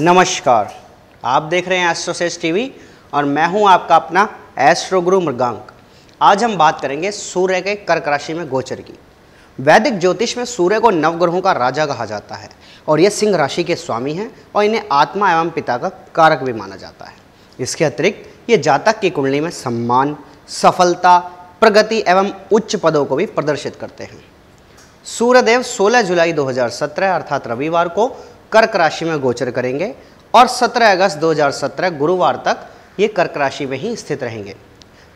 नमस्कार आप देख रहे हैं एस्ट्रोसेस टीवी और मैं हूं आपका अपना एस्ट्रो गुरु मृगांक आज हम बात करेंगे सूर्य के कर्क राशि में गोचर की वैदिक ज्योतिष में सूर्य को नवग्रहों का राजा कहा जाता है और यह सिंह राशि के स्वामी हैं और इन्हें आत्मा एवं पिता का कारक भी माना जाता है इसके अतिरिक्त ये जातक की कुंडली में सम्मान सफलता प्रगति एवं उच्च पदों को भी प्रदर्शित करते हैं सूर्यदेव 16 जुलाई 2017 अर्थात रविवार को कर्क राशि में गोचर करेंगे और 17 अगस्त 2017 गुरुवार तक ये कर्क राशि में ही स्थित रहेंगे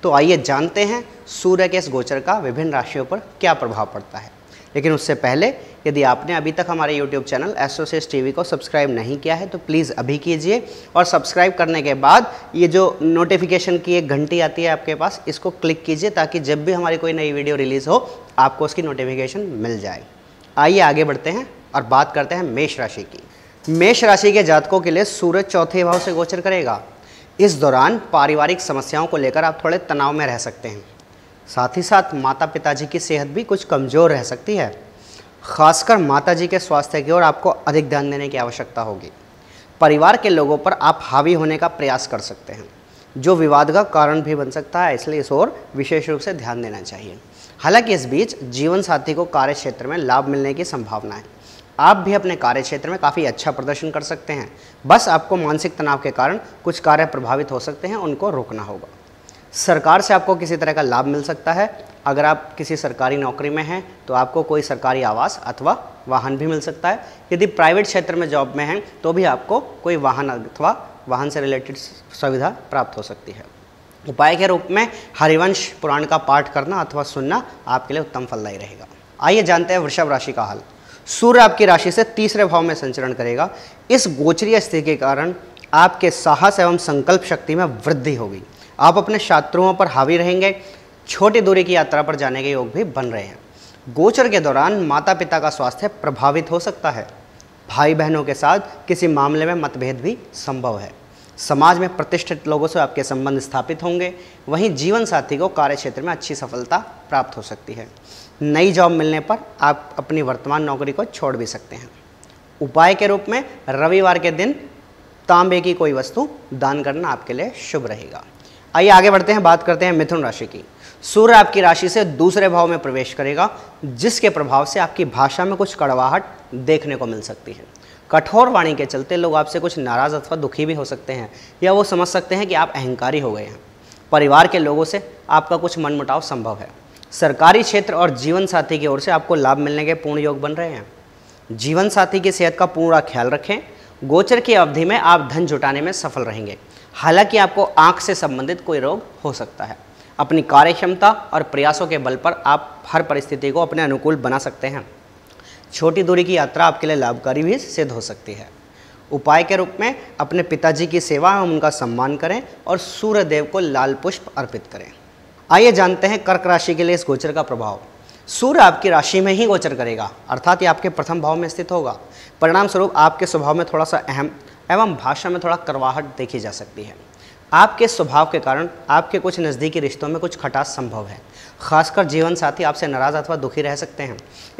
तो आइए जानते हैं सूर्य के इस गोचर का विभिन्न राशियों पर क्या प्रभाव पड़ता है लेकिन उससे पहले यदि आपने अभी तक हमारे YouTube चैनल एसोसिएस वी को सब्सक्राइब नहीं किया है तो प्लीज़ अभी कीजिए और सब्सक्राइब करने के बाद ये जो नोटिफिकेशन की एक घंटी आती है आपके पास इसको क्लिक कीजिए ताकि जब भी हमारी कोई नई वीडियो रिलीज़ हो आपको उसकी नोटिफिकेशन मिल जाए आइए आगे बढ़ते हैं और बात करते हैं मेष राशि की मेष राशि के जातकों के लिए सूरज चौथे भाव से गोचर करेगा इस दौरान पारिवारिक समस्याओं को लेकर आप थोड़े तनाव में रह सकते हैं साथ ही साथ माता पिताजी की सेहत भी कुछ कमज़ोर रह सकती है खासकर माता जी के स्वास्थ्य की ओर आपको अधिक ध्यान देने की आवश्यकता होगी परिवार के लोगों पर आप हावी होने का प्रयास कर सकते हैं जो विवाद का कारण भी बन सकता है इसलिए इस ओर विशेष रूप से ध्यान देना चाहिए हालांकि इस बीच जीवन साथी को कार्य क्षेत्र में लाभ मिलने की संभावना है आप भी अपने कार्य क्षेत्र में काफ़ी अच्छा प्रदर्शन कर सकते हैं बस आपको मानसिक तनाव के कारण कुछ कार्य प्रभावित हो सकते हैं उनको रोकना होगा सरकार से आपको किसी तरह का लाभ मिल सकता है अगर आप किसी सरकारी नौकरी में हैं तो आपको कोई सरकारी आवास अथवा वाहन भी मिल सकता है यदि प्राइवेट क्षेत्र में जॉब में हैं तो भी आपको कोई वाहन अथवा वाहन से रिलेटेड सुविधा प्राप्त हो सकती है उपाय के रूप में हरिवंश पुराण का पाठ करना अथवा सुनना आपके लिए उत्तम फलदायी रहेगा आइए जानते हैं वृषभ राशि का हाल सूर्य आपकी राशि से तीसरे भाव में संचरण करेगा इस गोचरीय स्थिति के कारण आपके साहस एवं संकल्प शक्ति में वृद्धि होगी आप अपने शत्रुओं पर हावी रहेंगे छोटी दूरी की यात्रा पर जाने के योग भी बन रहे हैं गोचर के दौरान माता पिता का स्वास्थ्य प्रभावित हो सकता है भाई बहनों के साथ किसी मामले में मतभेद भी संभव है समाज में प्रतिष्ठित लोगों से आपके संबंध स्थापित होंगे वहीं जीवन साथी को कार्य क्षेत्र में अच्छी सफलता प्राप्त हो सकती है नई जॉब मिलने पर आप अपनी वर्तमान नौकरी को छोड़ भी सकते हैं उपाय के रूप में रविवार के दिन तांबे की कोई वस्तु दान करना आपके लिए शुभ रहेगा आइए आगे बढ़ते हैं बात करते हैं मिथुन राशि की सूर्य आपकी राशि से दूसरे भाव में प्रवेश करेगा जिसके प्रभाव से आपकी भाषा में कुछ कड़वाहट देखने को मिल सकती है कठोर वाणी के चलते लोग आपसे कुछ नाराज़ अथवा दुखी भी हो सकते हैं या वो समझ सकते हैं कि आप अहंकारी हो गए हैं परिवार के लोगों से आपका कुछ मनमुटाव संभव है सरकारी क्षेत्र और जीवन साथी की ओर से आपको लाभ मिलने के पूर्ण योग बन रहे हैं जीवन साथी की सेहत का पूरा ख्याल रखें गोचर की अवधि में आप धन जुटाने में सफल रहेंगे हालांकि आपको आँख से संबंधित कोई रोग हो सकता है अपनी कार्यक्षमता और प्रयासों के बल पर आप हर परिस्थिति को अपने अनुकूल बना सकते हैं छोटी दूरी की यात्रा आपके लिए लाभकारी भी सिद्ध हो सकती है उपाय के रूप में अपने पिताजी की सेवा एवं उनका सम्मान करें और सूर्य देव को लाल पुष्प अर्पित करें आइए जानते हैं कर्क राशि के लिए इस गोचर का प्रभाव सूर्य आपकी राशि में ही गोचर करेगा अर्थात ये आपके प्रथम भाव में स्थित होगा परिणाम स्वरूप आपके स्वभाव में थोड़ा सा अहम एवं भाषा में थोड़ा करवाहट देखी जा सकती है आपके स्वभाव के कारण आपके कुछ नज़दीकी रिश्तों में कुछ खटास संभव है खासकर जीवन साथी आपसे नाराज़ अथवा दुखी रह सकते हैं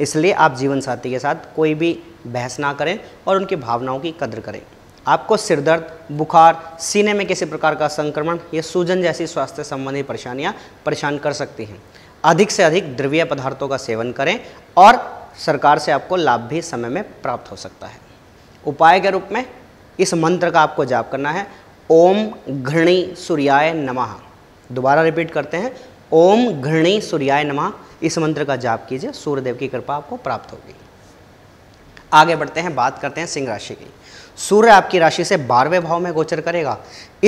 इसलिए आप जीवन साथी के साथ कोई भी बहस ना करें और उनकी भावनाओं की कदर करें आपको सिरदर्द बुखार सीने में किसी प्रकार का संक्रमण या सूजन जैसी स्वास्थ्य संबंधी परेशानियाँ परेशान कर सकती हैं अधिक से अधिक द्रव्य पदार्थों का सेवन करें और सरकार से आपको लाभ भी समय में प्राप्त हो सकता है उपाय के रूप में इस मंत्र का आपको जाप करना है ओम घृणी सूर्याय नमः दोबारा रिपीट करते हैं ओम घृणी सूर्याय नमः इस मंत्र का जाप कीजिए सूर्यदेव की कृपा आपको प्राप्त होगी आगे बढ़ते हैं बात करते हैं सिंह राशि की सूर्य आपकी राशि से बारहवें भाव में गोचर करेगा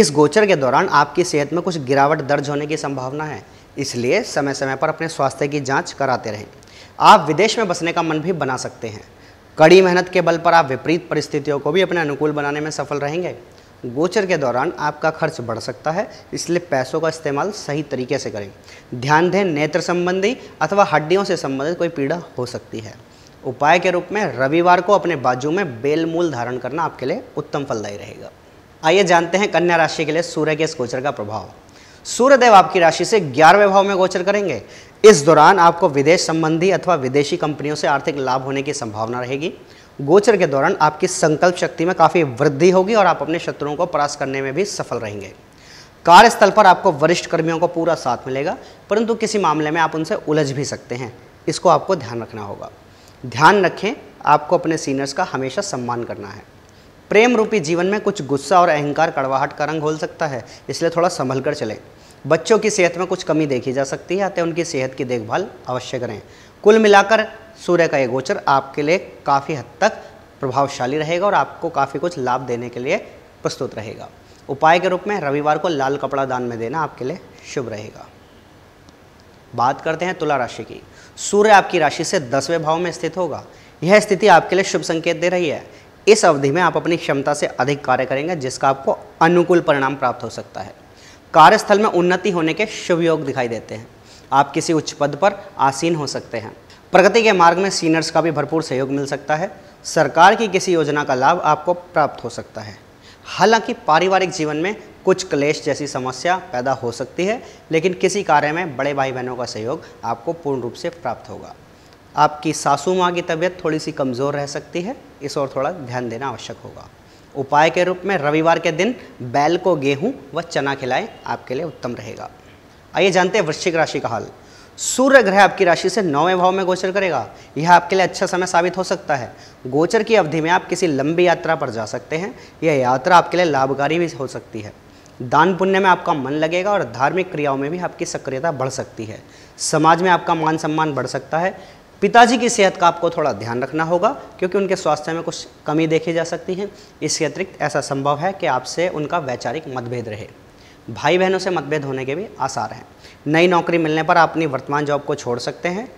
इस गोचर के दौरान आपकी सेहत में कुछ गिरावट दर्ज होने की संभावना है इसलिए समय समय पर अपने स्वास्थ्य की जांच कराते रहें आप विदेश में बसने का मन भी बना सकते हैं कड़ी मेहनत के बल पर आप विपरीत परिस्थितियों को भी अपने अनुकूल बनाने में सफल रहेंगे गोचर के दौरान आपका खर्च बढ़ सकता है इसलिए पैसों का इस्तेमाल सही तरीके से करें ध्यान दें नेत्र संबंधी अथवा हड्डियों से संबंधित कोई पीड़ा हो सकती है उपाय के रूप में रविवार को अपने बाजू में बेलमूल धारण करना आपके लिए उत्तम फलदायी रहेगा आइए जानते हैं कन्या राशि के लिए सूर्य के इस गोचर का प्रभाव सूर्यदेव आपकी राशि से ग्यारहवें भाव में गोचर करेंगे इस दौरान आपको विदेश संबंधी अथवा विदेशी कंपनियों से आर्थिक लाभ होने की संभावना रहेगी गोचर के दौरान आपकी संकल्प शक्ति में काफ़ी वृद्धि होगी और आप अपने शत्रुओं को परास्त करने में भी सफल रहेंगे कार्यस्थल पर आपको वरिष्ठ कर्मियों को पूरा साथ मिलेगा परंतु किसी मामले में आप उनसे उलझ भी सकते हैं इसको आपको ध्यान रखना होगा ध्यान रखें आपको अपने सीनियर्स का हमेशा सम्मान करना है प्रेम रूपी जीवन में कुछ गुस्सा और अहंकार कड़वाहट का रंग घोल सकता है इसलिए थोड़ा संभल कर चलें बच्चों की सेहत में कुछ कमी देखी जा सकती है अतः उनकी सेहत की देखभाल अवश्य करें कुल मिलाकर सूर्य का ये गोचर आपके लिए काफ़ी हद तक प्रभावशाली रहेगा और आपको काफ़ी कुछ लाभ देने के लिए प्रस्तुत रहेगा उपाय के रूप में रविवार को लाल कपड़ा दान में देना आपके लिए शुभ रहेगा बात करते हैं तुला राशि की सूर्य आपकी राशि से दसवें भाव में स्थित होगा यह स्थिति आपके लिए शुभ संकेत दे रही है इस अवधि में आप अपनी क्षमता से अधिक कार्य करेंगे जिसका आपको अनुकूल परिणाम प्राप्त हो सकता है कार्यस्थल में उन्नति होने के शुभ योग दिखाई देते हैं आप किसी उच्च पद पर आसीन हो सकते हैं प्रगति के मार्ग में सीनियर्स का भी भरपूर सहयोग मिल सकता है सरकार की किसी योजना का लाभ आपको प्राप्त हो सकता है हालांकि पारिवारिक जीवन में कुछ क्लेश जैसी समस्या पैदा हो सकती है लेकिन किसी कार्य में बड़े भाई बहनों का सहयोग आपको पूर्ण रूप से प्राप्त होगा आपकी सासू माँ की तबीयत थोड़ी सी कमज़ोर रह सकती है इस ओर थोड़ा ध्यान देना आवश्यक होगा उपाय के रूप में रविवार के दिन बैल को गेहूं व चना खिलाएं आपके लिए उत्तम रहेगा आइए जानते हैं वृश्चिक राशि का हाल सूर्य ग्रह आपकी राशि से नौवें भाव में गोचर करेगा यह आपके लिए अच्छा समय साबित हो सकता है गोचर की अवधि में आप किसी लंबी यात्रा पर जा सकते हैं यह यात्रा आपके लिए लाभकारी भी हो सकती है दान पुण्य में आपका मन लगेगा और धार्मिक क्रियाओं में भी आपकी सक्रियता बढ़ सकती है समाज में आपका मान सम्मान बढ़ सकता है पिताजी की सेहत का आपको थोड़ा ध्यान रखना होगा क्योंकि उनके स्वास्थ्य में कुछ कमी देखी जा सकती है इसके अतिरिक्त ऐसा संभव है कि आपसे उनका वैचारिक मतभेद रहे भाई बहनों से मतभेद होने के भी आसार हैं नई नौकरी मिलने पर आप अपनी वर्तमान जॉब को छोड़ सकते हैं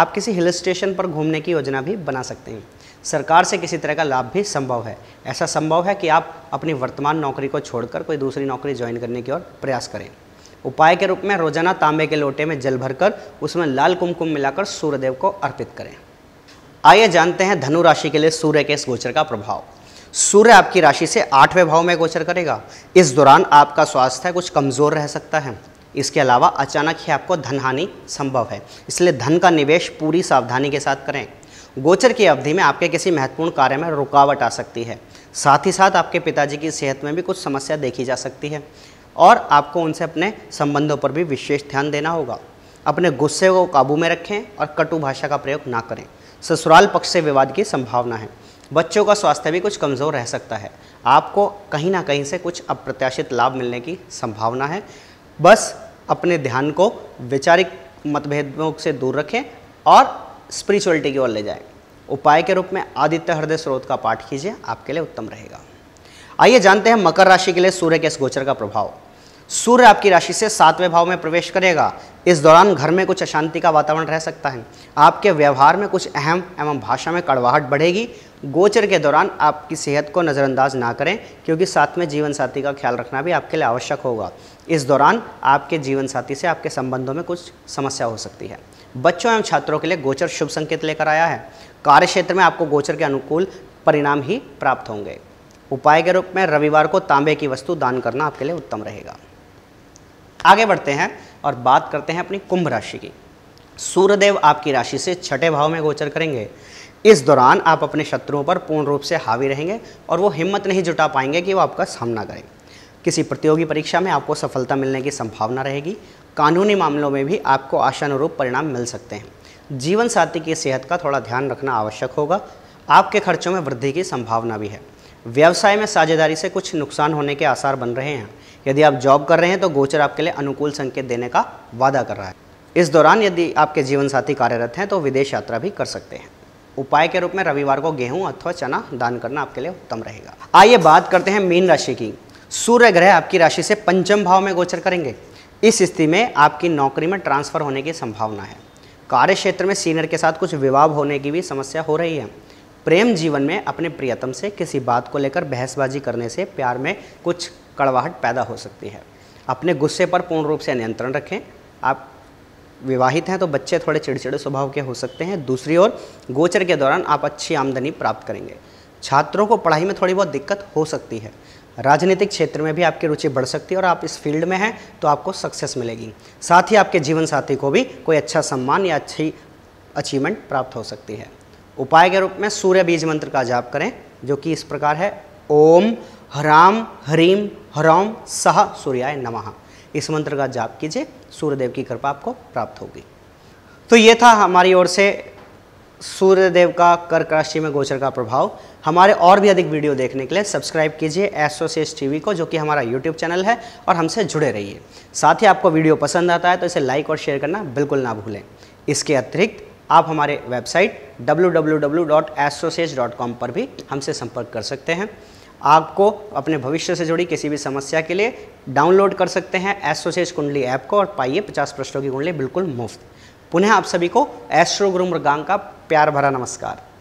आप किसी हिल स्टेशन पर घूमने की योजना भी बना सकते हैं सरकार से किसी तरह का लाभ भी संभव है ऐसा संभव है कि आप अपनी वर्तमान नौकरी को छोड़कर कोई दूसरी नौकरी ज्वाइन करने की ओर प्रयास करें उपाय के रूप में रोजाना तांबे के लोटे में जल भरकर उसमें लाल कुमकुम मिलाकर सूर्यदेव को अर्पित करें आइए जानते हैं धनु राशि के लिए सूर्य के इस गोचर का प्रभाव सूर्य आपकी राशि से आठवें भाव में गोचर करेगा इस दौरान आपका स्वास्थ्य कुछ कमज़ोर रह सकता है इसके अलावा अचानक ही आपको धन हानि संभव है इसलिए धन का निवेश पूरी सावधानी के साथ करें गोचर की अवधि में आपके किसी महत्वपूर्ण कार्य में रुकावट आ सकती है साथ ही साथ आपके पिताजी की सेहत में भी कुछ समस्या देखी जा सकती है और आपको उनसे अपने संबंधों पर भी विशेष ध्यान देना होगा अपने गुस्से को काबू में रखें और कटु भाषा का प्रयोग ना करें ससुराल पक्ष से विवाद की संभावना है बच्चों का स्वास्थ्य भी कुछ कमज़ोर रह सकता है आपको कहीं ना कहीं से कुछ अप्रत्याशित लाभ मिलने की संभावना है बस अपने ध्यान को वैचारिक मतभेदों से दूर रखें और स्पिरिचुअलिटी की ओर ले जाएं उपाय के रूप में आदित्य हृदय स्रोत का पाठ कीजिए आपके लिए उत्तम रहेगा आइए जानते हैं मकर राशि के लिए सूर्य के इस गोचर का प्रभाव सूर्य आपकी राशि से सातवें भाव में प्रवेश करेगा इस दौरान घर में कुछ अशांति का वातावरण रह सकता है आपके व्यवहार में कुछ अहम एवं भाषा में कड़वाहट बढ़ेगी गोचर के दौरान आपकी सेहत को नज़रअंदाज ना करें क्योंकि साथ में जीवन साथी का ख्याल रखना भी आपके लिए आवश्यक होगा इस दौरान आपके जीवन साथी से आपके संबंधों में कुछ समस्या हो सकती है बच्चों एवं छात्रों के लिए गोचर शुभ संकेत लेकर आया है कार्य क्षेत्र में आपको गोचर के अनुकूल परिणाम ही प्राप्त होंगे उपाय के रूप में रविवार को तांबे की वस्तु दान करना आपके लिए उत्तम रहेगा आगे बढ़ते हैं और बात करते हैं अपनी कुंभ राशि की सूर्यदेव आपकी राशि से छठे भाव में गोचर करेंगे इस दौरान आप अपने शत्रुओं पर पूर्ण रूप से हावी रहेंगे और वो हिम्मत नहीं जुटा पाएंगे कि वो आपका सामना करें किसी प्रतियोगी परीक्षा में आपको सफलता मिलने की संभावना रहेगी कानूनी मामलों में भी आपको आशानुरूप परिणाम मिल सकते हैं जीवन साथी की सेहत का थोड़ा ध्यान रखना आवश्यक होगा आपके खर्चों में वृद्धि की संभावना भी है व्यवसाय में साझेदारी से कुछ नुकसान होने के आसार बन रहे हैं यदि आप जॉब कर रहे हैं तो गोचर आपके लिए अनुकूल संकेत देने का वादा कर रहा है इस दौरान यदि आपके जीवन साथी कार्यरत हैं तो विदेश यात्रा भी कर सकते हैं उपाय के रूप में रविवार को गेहूं अथवा चना दान करना आपके लिए उत्तम रहेगा आइए बात करते हैं मीन राशि की सूर्य ग्रह आपकी राशि से पंचम भाव में गोचर करेंगे इस स्थिति में आपकी नौकरी में ट्रांसफ़र होने की संभावना है कार्य क्षेत्र में सीनियर के साथ कुछ विवाह होने की भी समस्या हो रही है प्रेम जीवन में अपने प्रियतम से किसी बात को लेकर बहसबाजी करने से प्यार में कुछ कड़वाहट पैदा हो सकती है अपने गुस्से पर पूर्ण रूप से नियंत्रण रखें आप विवाहित हैं तो बच्चे थोड़े चिड़चिड़े स्वभाव के हो सकते हैं दूसरी ओर गोचर के दौरान आप अच्छी आमदनी प्राप्त करेंगे छात्रों को पढ़ाई में थोड़ी बहुत दिक्कत हो सकती है राजनीतिक क्षेत्र में भी आपकी रुचि बढ़ सकती है और आप इस फील्ड में हैं तो आपको सक्सेस मिलेगी साथ ही आपके जीवन साथी को भी कोई अच्छा सम्मान या अच्छी अचीवमेंट प्राप्त हो सकती है उपाय के रूप में सूर्य बीज मंत्र का जाप करें जो कि इस प्रकार है ओम हराम हरीम हरौम सह सूर्याय नमः इस मंत्र का जाप कीजिए सूर्यदेव की कृपा आपको प्राप्त होगी तो ये था हमारी ओर से सूर्य देव का कर्क राशि में गोचर का प्रभाव हमारे और भी अधिक वीडियो देखने के लिए सब्सक्राइब कीजिए एसोसिएस टीवी को जो कि हमारा यूट्यूब चैनल है और हमसे जुड़े रहिए साथ ही आपको वीडियो पसंद आता है तो इसे लाइक और शेयर करना बिल्कुल ना भूलें इसके अतिरिक्त आप हमारे वेबसाइट डब्ल्यू पर भी हमसे संपर्क कर सकते हैं आपको अपने भविष्य से जुड़ी किसी भी समस्या के लिए डाउनलोड कर सकते हैं एसोसिएट कुंडली ऐप को और पाइए 50 प्रश्नों की कुंडली बिल्कुल मुफ्त पुनः आप सभी को एस्ट्रो गुरु मृगांग का प्यार भरा नमस्कार